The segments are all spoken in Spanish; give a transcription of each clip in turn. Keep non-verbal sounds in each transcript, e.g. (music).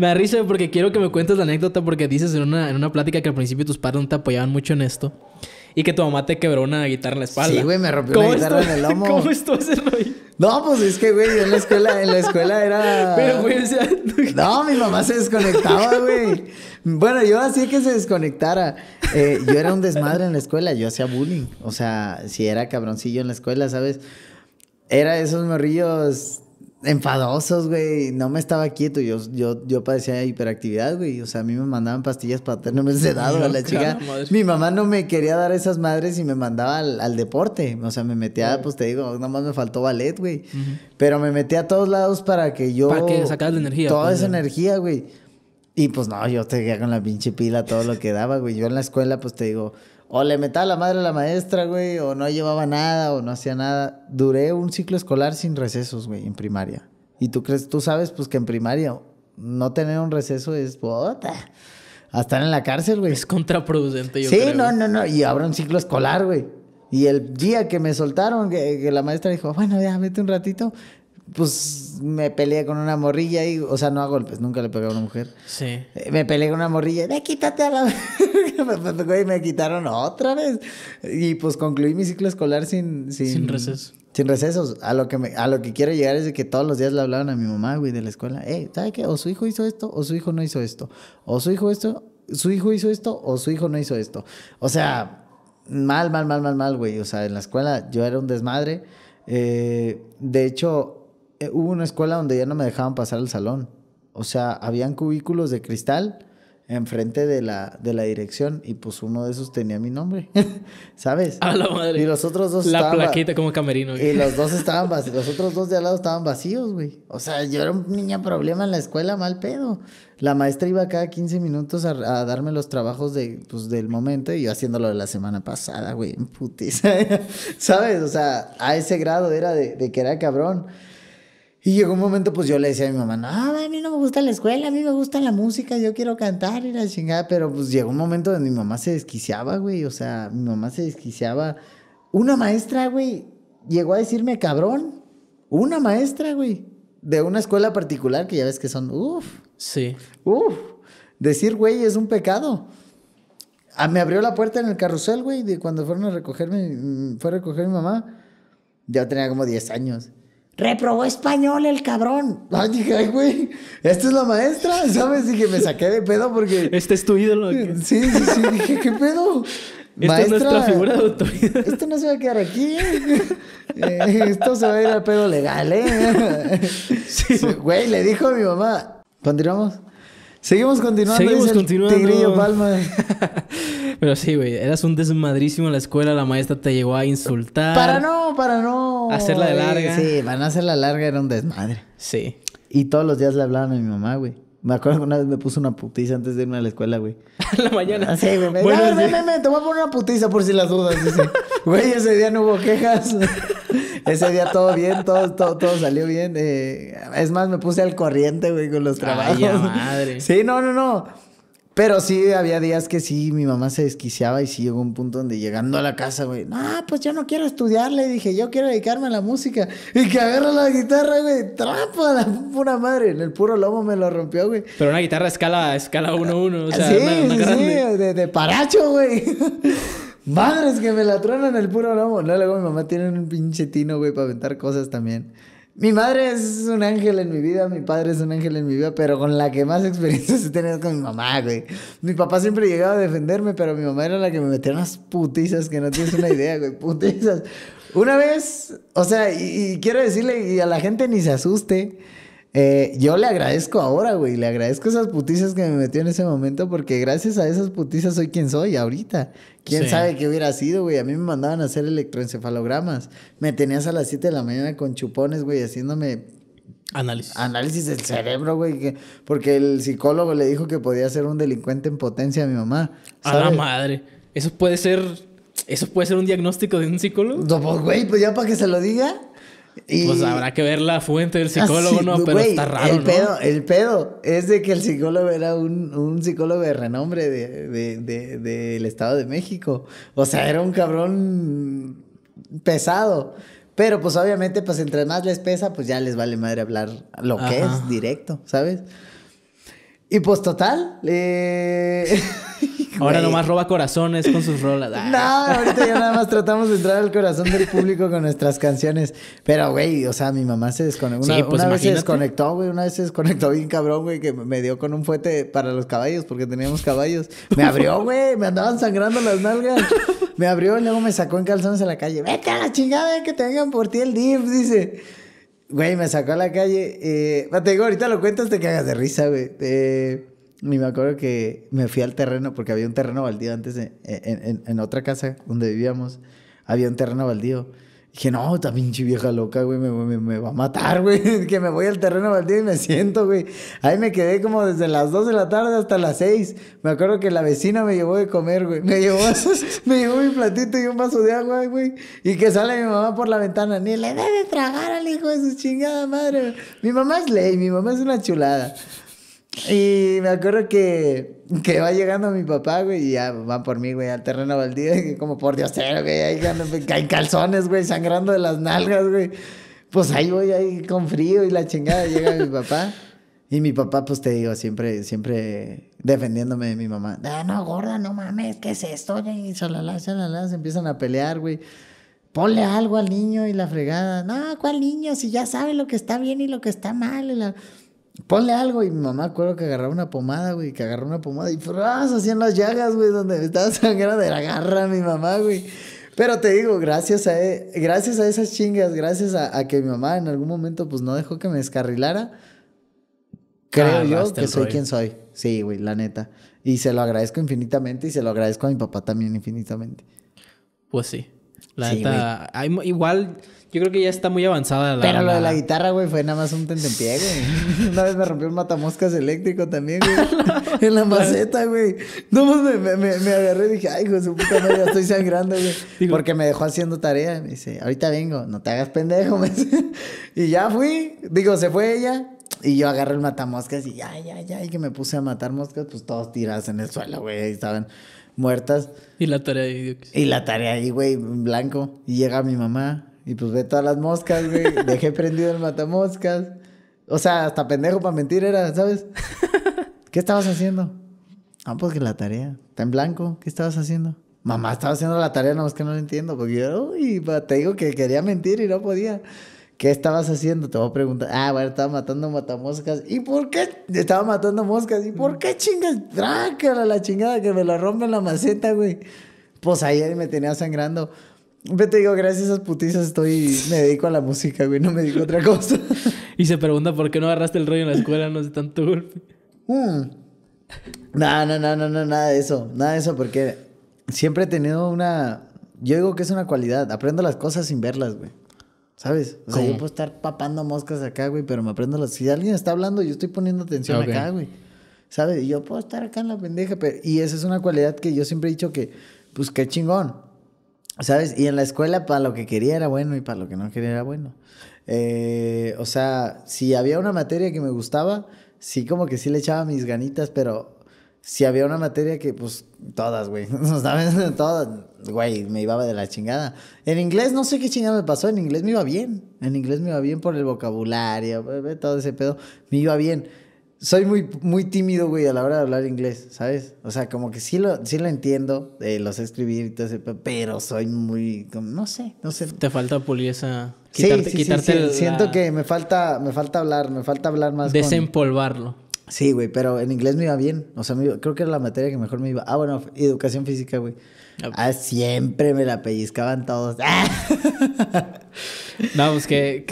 Me da risa porque quiero que me cuentes la anécdota porque dices en una, plática que al principio tus padres no te apoyaban mucho en esto y que tu mamá te quebró una guitarra en la espalda. Sí, güey, me rompió una guitarra en el lomo. ¿Cómo No, pues es que, güey, en la escuela, en la escuela era... Pero, güey, (laughs) No, mi mamá se desconectaba, güey. Bueno, yo hacía que se desconectara. Eh, yo era un desmadre en la escuela, yo hacía bullying. O sea, si era cabroncillo en la escuela, ¿sabes? Era esos morrillos enfadosos, güey. No me estaba quieto. Yo, yo, yo padecía hiperactividad, güey. O sea, a mí me mandaban pastillas para tenerme sedado a la chica. Mi mamá no me quería dar esas madres y me mandaba al, deporte. O sea, me metía, pues te digo, nomás me faltó ballet, güey. Pero me metía a todos lados para que yo. Para que sacara la energía. Toda pues, esa energía, güey. Y pues no, yo te quedé con la pinche pila todo lo que daba, güey. Yo en la escuela, pues te digo, o le metaba la madre a la maestra, güey, o no llevaba nada, o no hacía nada. Duré un ciclo escolar sin recesos, güey, en primaria. Y tú crees, tú sabes, pues que en primaria no tener un receso es puta. Hasta en la cárcel, güey. Es contraproducente, yo creo. Sí, no, no, no. Y habrá un ciclo escolar, güey. Y el día que me soltaron, que, que la maestra dijo, bueno, ya, vete un ratito, pues me peleé con una morrilla y, o sea, no hago golpes, nunca le pegué a una mujer. Sí. Eh, me peleé con una morrilla, me quítate a la (laughs) y me quitaron otra vez. Y pues concluí mi ciclo escolar sin sin, sin Sin recesos. A lo que me, a lo que quiero llegar es de que todos los días le hablaban a mi mamá, güey, de la escuela, "Eh, ¿sabe qué? O su hijo hizo esto o su hijo no hizo esto. O su hijo esto, su hijo hizo esto o su hijo no hizo esto." O sea, mal, mal, mal, mal, mal, güey. O sea, en la escuela yo era un desmadre. Eh, de hecho, eh, hubo una escuela donde ya no me dejaban pasar al salón. O sea, habían cubículos de cristal enfrente de la, de la dirección y pues uno de esos tenía mi nombre, (laughs) ¿sabes? A madre. Y los otros dos la La plaquita como camerino. Güey. Y los dos estaban vacíos, los otros dos de al lado estaban vacíos, güey. O sea, yo era un niña problema en la escuela, mal pedo. La maestra iba cada 15 minutos a, darme los trabajos de, pues, del momento y yo haciéndolo de la semana pasada, güey, putis. (laughs) ¿Sabes? O sea, a ese grado era de, de que era cabrón. Y llegó un momento, pues yo le decía a mi mamá, no, a mí no me gusta la escuela, a mí me gusta la música, yo quiero cantar y la chingada. Pero pues llegó un momento donde mi mamá se desquiciaba, güey. O sea, mi mamá se desquiciaba. Una maestra, güey, llegó a decirme cabrón. Una maestra, güey. De una escuela particular que ya ves que son, uff. Sí. Uff. Decir, güey, es un pecado. Ah, me abrió la puerta en el carrusel, güey, de cuando fueron a recogerme, fue a recoger mi mamá. Ya tenía como 10 años. Reprobó español el cabrón. Ay, dije, ay, güey, esta es la maestra, (laughs) ¿sabes? Dije, me saqué de pedo porque. Este es tu ídolo. Sí, sí, sí, dije, ¿qué pedo? Esta es nuestra figura de autoridad. (laughs) Esto no se va a quedar aquí. (laughs) Eh, esto se va a ir al pedo legal, ¿eh? Sí. Güey, le dijo a mi mamá. ¿Continuamos? Seguimos continuando. Seguimos continuando. Tigrillo Palma. (laughs) Pero sí, güey, eras un desmadrísimo en la escuela, la maestra te llegó a insultar. Para no, para no. Hacerla de larga. Sí, van a hacerla larga era un desmadre. Sí. Y todos los días le hablaban a mi mamá, güey. Me acuerdo que una vez me puso una putiza antes de irme a la escuela, güey. A (laughs) la mañana. Ah, sí, güey. bueno, ven, me, te voy a poner una putiza por si las dudas. (laughs) güey, ese día no hubo quejas. Ese día todo bien, todo, todo, todo salió bien. Eh, es más, me puse al corriente, güey, con los trabajos. (laughs) Sí, no, no, no. Pero sí, había días que sí, mi mamá se desquiciaba y sí llegó un punto donde llegando a la casa, güey, no, pues yo no quiero estudiar, le dije, yo quiero dedicarme a la música. Y que agarra la guitarra, güey, trampa la pura madre, en el puro lomo me lo rompió, güey. Pero una guitarra escala escala 1-1, o sea, sí, sí, de, de, paracho, güey. (laughs) Madres que me la tronan el puro lomo. No, luego mi mamá tiene un pinche tino, güey, para aventar cosas también. Mi madre es un ángel en mi vida, mi padre es un ángel en mi vida, pero con la que más experiencias (laughs) he tenido es con mi mamá, güey. Mi papá siempre llegaba a defenderme, pero mi mamá era la que me metía unas putizas que no tienes una idea, güey, putizas. Una vez, o sea, y, y quiero decirle, y a la gente ni se asuste, eh, yo le agradezco ahora, güey. Le agradezco esas putizas que me metió en ese momento porque gracias a esas putizas soy quien soy ahorita. ¿Quién sabe qué hubiera sido, güey? A mí me mandaban a hacer electroencefalogramas. Me tenías a las 7 de la mañana con chupones, güey, haciéndome... Análisis. Análisis del cerebro, güey. porque el psicólogo le dijo que podía ser un delincuente en potencia a mi mamá. A la madre. Eso puede ser... ¿Eso puede ser un diagnóstico de un psicólogo? No, pues, güey, pues ya para que se lo diga. Y, pues habrá que ver la fuente del psicólogo, ¿no? Pero está raro, el pedo, El pedo es de que el psicólogo era un, psicólogo de renombre del Estado de México. O sea, era un cabrón pesado. Pero pues obviamente, pues entre más les pesa, pues ya les vale madre hablar lo que es directo, ¿sabes? Y pues total, eh... (laughs) (laughs) Ahora nomás roba corazones con sus rolas. (laughs) No, ahorita ya nada más tratamos de entrar al corazón del público con nuestras canciones. Pero, güey, o sea, mi mamá se desconectó. Pues una, vez se desconectó, güey. Una vez se desconectó bien cabrón, güey, que me dio con un fuete para los caballos, porque teníamos caballos. Me abrió, güey. Me andaban sangrando las nalgas. Me abrió y luego me sacó en calzones a la calle. Vete a la chingada que te vengan por ti el DIF, dice. Güey, me sacó a la calle. Eh, te ahorita lo cuentas, te hagas de risa, güey. Eh, y me acuerdo que me fui al terreno, porque había un terreno baldío antes en, otra casa donde vivíamos. Había un terreno baldío. dije, no, también pinche vieja loca, güey, me, me, va a matar, (laughs) güey. que me voy al terreno baldío y me siento, güey. Ahí me quedé como desde las 2 de la tarde hasta las 6. Me acuerdo que la vecina me llevó de comer, güey. Me llevó, (laughs) me llevó mi platito y un vaso de agua, güey. Y que sale mi mamá por la ventana. Ni le debe tragar al hijo de su chingada madre. Mi mamá es ley, mi mamá es una chulada. Y me acuerdo que, que va llegando mi papá, güey, y ya van por mí, güey, al terreno baldío, como por Dios, güey, ahí caen calzones, güey, sangrando de las nalgas, güey. Pues ahí voy, ahí con frío y la chingada, llega mi papá. Y mi papá, pues te digo, siempre, siempre defendiéndome de mi mamá. Ah, no, gorda, no mames, ¿qué es esto? Y se empiezan a pelear, güey. Ponle algo al niño y la fregada. No, ¿cuál niño? Si ya sabe lo que está bien y lo que está mal ponle algo. Y mi mamá, acuerdo que agarraba una pomada, güey, que agarró una pomada y ¡fras! Pues, hacían las llagas, güey, donde estaba sangrando (laughs) de la garra mi mamá, güey. Pero te digo, gracias a, e, gracias a esas chingas, gracias a, que mi mamá en algún momento, pues no dejó que me descarrilara, creo yo que soy quien soy. Sí, güey, la neta. Y se lo agradezco infinitamente y se lo agradezco a mi papá también infinitamente. Pues sí. La igual, yo creo que ya está muy avanzada la. Pero lo de la guitarra, güey, fue nada más un tentempié, güey. (laughs) Una vez me rompió un matamoscas eléctrico también, güey. (laughs) en la maceta, güey. No pues, me, me, agarré y dije, ay, hijo su puta madre, ya estoy sangrando, güey. Porque me dejó haciendo tarea. Me dice, ahorita vengo, no te hagas pendejo, güey (laughs) Y ya fui. Digo, se fue ella. Y yo agarré el matamoscas y ya, ya, ya, y que me puse a matar moscas, pues todos tiradas en el suelo, güey, estaban muertas. Y la tarea ahí, Y la tarea ahí, güey, en blanco. Y llega mi mamá y pues ve todas las moscas, güey. (laughs) Dejé prendido el matamoscas. O sea, hasta pendejo para mentir era, ¿sabes? (laughs) ¿Qué estabas haciendo? Ah, pues que la tarea. Está en blanco. ¿Qué estabas haciendo? Mamá estaba haciendo la tarea, nada más que no lo entiendo, porque yo, uy, te digo que quería mentir y no podía. ¿Qué estabas haciendo? Te voy a preguntar. Ah, bueno, estaba matando matamoscas. ¿Y por qué? Estaba matando moscas. ¿Y por mm. qué chingas? Trácala la chingada que me la rompe la maceta, güey. Pues ayer me tenía sangrando. Te digo, gracias a esas putizas estoy... Me dedico a la música, güey. No me dedico a otra cosa. (laughs) y se pregunta por qué no agarraste el rollo en la escuela, no sé tanto golpe. Mm. No, no, no, no, no, nada de eso. Nada de eso porque siempre he tenido una... Yo digo que es una cualidad. Aprendo las cosas sin verlas, güey. ¿Sabes? O sea, yo puedo estar papando moscas acá, güey, pero me aprendo las. Si alguien está hablando, yo estoy poniendo atención acá, güey. ¿Sabes? Y yo puedo estar acá en la pendeja, pero. Y esa es una cualidad que yo siempre he dicho que, pues qué chingón. ¿Sabes? Y en la escuela, para lo que quería era bueno y para lo que no quería era bueno. Eh, o sea, si había una materia que me gustaba, sí, como que sí le echaba mis ganitas, pero si había una materia que, pues, todas, güey, (laughs) ¿sabes? Todas, güey, me iba de la chingada. En inglés no sé qué chingada me pasó, en inglés me iba bien. En inglés me iba bien por el vocabulario, todo ese pedo, me iba bien. Soy muy, muy tímido, güey, a la hora de hablar inglés, ¿sabes? O sea, como que sí lo, sí lo entiendo, de eh, lo sé escribir y todo ese pero soy muy, no sé, no sé. Te falta pulir esa... Quitarte, quitarte Siento que me falta, me falta hablar, me falta hablar más. Desempolvarlo. Sí, güey, pero en inglés me iba bien. O sea, creo que era la materia que mejor me iba. Ah, bueno, educación física, güey. Ah, siempre me la pellizcaban todos. (laughs) ¡Ah! no, pues que...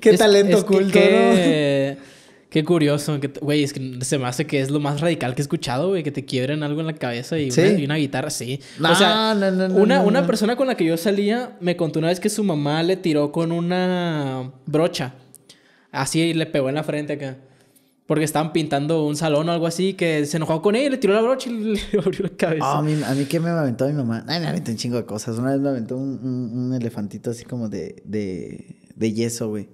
qué talento oculto, ¿no? (laughs) Qué curioso. Güey, es que se me hace que es lo más radical que he escuchado, güey. Que te quiebren algo en la cabeza y, una, guitarra, así una, una persona con la que yo salía me contó una vez que su mamá le tiró con una brocha. Así y le pegó en la frente acá porque estaban pintando un salón o algo así, que se enojó con él, le tiró la brocha y (laughs) le abrió la cabeza. Ah, a, mí, a mí me aventó mi mamá. Ay, me aventó un chingo de cosas. Una vez me aventó un, un, elefantito así como de, de, de yeso, güey.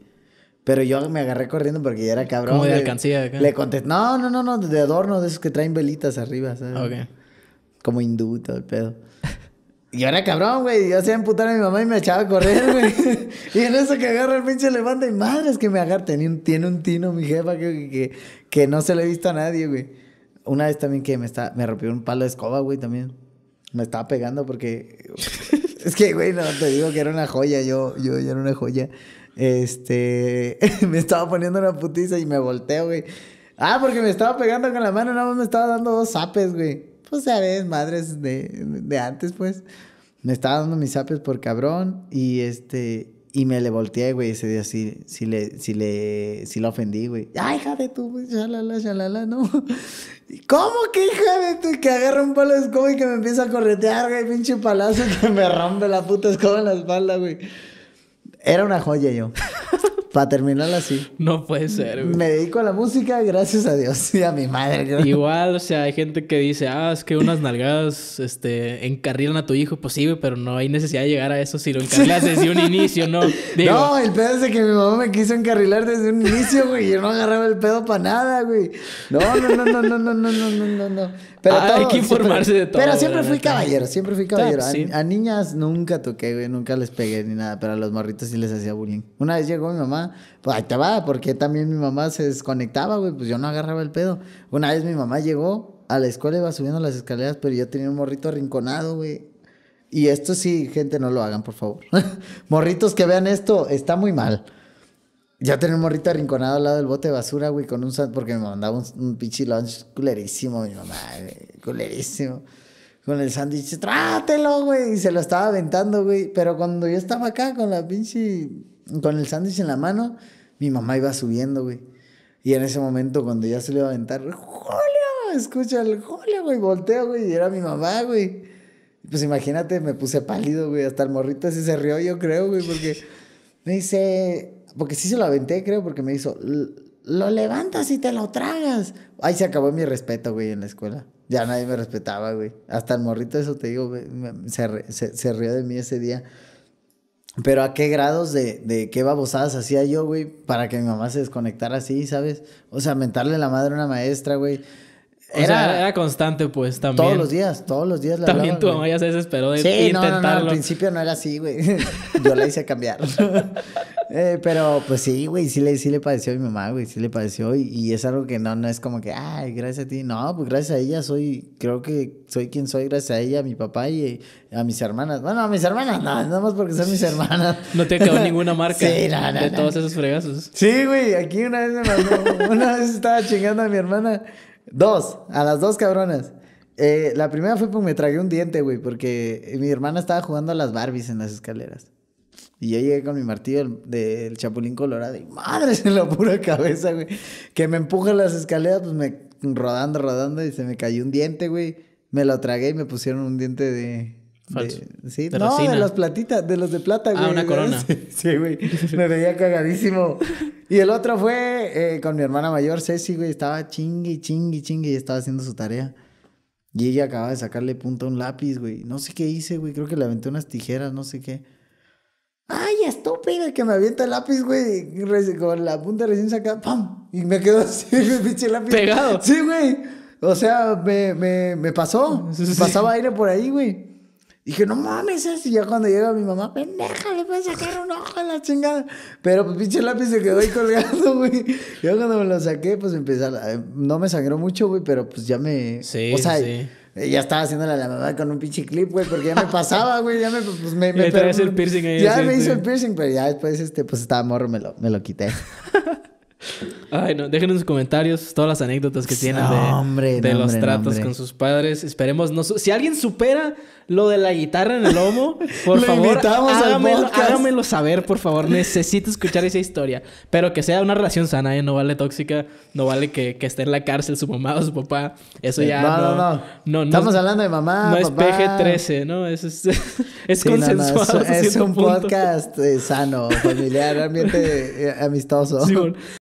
Pero yo me agarré corriendo porque ya era cabrón. Como de alcancía acá. Le conté. no, no, no, no, de adorno, de esos que traen velitas arriba, ¿sabes? Ok. Como hindú, todo el pedo. Y ahora cabrón, güey, yo hacía emputar a mi mamá y me echaba a correr, (laughs) güey. y en eso que agarra el pinche le y madre es que me agarra. Tiene un, tino mi jefa que, que, no se le he visto a nadie, güey. Una vez también que me, está, me rompió un palo de escoba, güey, también. Me estaba pegando porque... (laughs) es que, güey, no, te digo que era una joya, yo, yo, yo era una joya. Este, (laughs) me estaba poniendo una putiza y me volteo, güey. Ah, porque me estaba pegando con la mano, nada más me estaba dando dos zapes, güey pues sabes, madres de, de antes, pues. Me estaba dando mis apes por cabrón y este. Y me le volteé, güey, ese día sí, sí le, si le, lo ofendí, güey. Ay, ah, hija de tu, shalala, shalala, no. (laughs) ¿Cómo que hija de tu? Que agarra un palo de escoba y que me empieza a corretear, güey, pinche palazo que me rompe la puta escoba en la espalda, güey. Era una joya yo. Para terminar así. No puede ser, güey. Me dedico a la música, gracias a Dios y a mi madre. Igual, o sea, hay gente que dice, ah, es que unas nalgadas este, encarrilan a tu hijo. posible, pues pero no hay necesidad de llegar a eso si lo encarrilas desde un inicio, ¿no? (laughs) no, el pedo es de que mi mamá me quiso encarrilar desde un inicio, güey. Yo no agarraba el pedo para nada, güey. No, no, no, no, no, no, no, no, no, no. Pero ah, hay que informarse de todo. Pero siempre fui caballero, siempre fui ah, caballero. a, a niñas nunca toqué, güey, nunca les pegué ni nada, pero a los morritos sí les hacía bullying. Una vez llegó mi mamá pues ahí te va, porque también mi mamá se desconectaba, güey, pues yo no agarraba el pedo. Una vez mi mamá llegó a la escuela, iba subiendo las escaleras, pero yo tenía un morrito arrinconado, güey. Y esto sí, gente, no lo hagan, por favor. (laughs) Morritos que vean esto, está muy mal. Ya tenía un morrito arrinconado al lado del bote de basura, güey, con un porque me mandaba un, pinche lunch culerísimo, mi mamá, culerísimo. Con el sándwich, trátelo, güey, y se lo estaba aventando, güey. Pero cuando yo estaba acá con la pinche con el sándwich en la mano, mi mamá iba subiendo, güey. Y en ese momento, cuando ya se le iba a aventar, ¡Julio! Escucha el Julio, güey. Volteo, güey. Y era mi mamá, güey. Pues imagínate, me puse pálido, güey. Hasta el morrito así se rió, yo creo, güey. Porque me dice. Porque sí se lo aventé, creo, porque me hizo. Lo levantas y te lo tragas. Ahí se acabó mi respeto, güey, en la escuela. Ya nadie me respetaba, güey. Hasta el morrito, eso te digo, güey. Se, se rió de mí ese día. Pero a qué grados de, de qué babosadas hacía yo, güey, para que mi mamá se desconectara así, ¿sabes? O sea, mentarle la madre a una maestra, güey era, sea, era constante, pues, también. Todos los días, todos los días la También tu mamá ya se desesperó de sí, intentarlo. No, no, no, al principio no era así, güey. (laughs) Yo la hice cambiar. (laughs) Eh, pero, pues sí, güey, sí le, sí le a mi mamá, güey, sí le padeció. Y, es algo que no, no es como que, ay, gracias a ti. No, pues gracias a ella soy, creo que soy quien soy gracias a ella, a mi papá y a mis hermanas. Bueno, a mis hermanas, no, nada más porque son mis hermanas. (laughs) no te quedó ninguna marca de todos esos fregazos. Sí, güey, aquí una vez me una vez estaba chingando a mi hermana. Dos, a las dos cabronas. Eh, la primera fue porque me tragué un diente, güey, porque mi hermana estaba jugando a las Barbies en las escaleras. Y yo llegué con mi martillo del, Chapulín Colorado y madre, (laughs) en la pura cabeza, güey. Que me empuja las escaleras, pues me rodando, rodando y se me cayó un diente, güey. Me lo tragué y me pusieron un diente de... Falso. sí, no, de las platitas, de los de plata, ah, güey. Ah, una corona. (laughs) Sí, güey. me veía cagadísimo. (laughs) Y el otro fue eh, con mi hermana mayor, Ceci, güey. Estaba chingue, chingue, chingue y estaba haciendo su tarea. Y ella acaba de sacarle punta a un lápiz, güey. No sé qué hice, güey. Creo que le aventé unas tijeras, no sé qué. ¡Ay, estúpido! Que me avienta el lápiz, güey. Con la punta recién sacada, ¡pam! Y me quedó así, (laughs) pinche lápiz. Pegado. Sí, güey. O sea, me, me, me pasó. Pasaba aire por ahí, güey. Dije, no mames, así. Y ya cuando llega mi mamá, pendeja, le voy a sacar un ojo a la chingada. Pero pues pinche lápiz se quedó ahí colgando, (laughs) güey. Yo cuando me lo saqué, pues empecé a... Eh, no me sangró mucho, güey, pero pues ya me... Sí, o sea, sí. Eh, ya estaba haciéndole a la mamá con un pinche clip, güey, porque ya me pasaba, (laughs) güey. Ya me... Pues, me, el piercing ahí. Ya me hizo el piercing, pero ya después, este, pues estaba morro, me lo, me lo quité. (laughs) Ay, no, dejen en sus comentarios todas las anécdotas que tienen de, los tratos con sus padres. Esperemos, si alguien supera lo de la guitarra en el lomo, por (laughs) favor, hágamelo, saber, por favor. Necesito escuchar esa historia. Pero que sea una relación sana, ¿eh? no vale tóxica, no vale que, esté en la cárcel su mamá o su papá. Eso ya. No, no, no. Estamos hablando de mamá. No es PG-13, ¿no? es, es (laughs) consensuado. es, un podcast eh, sano, familiar, ambiente eh, amistoso. (laughs)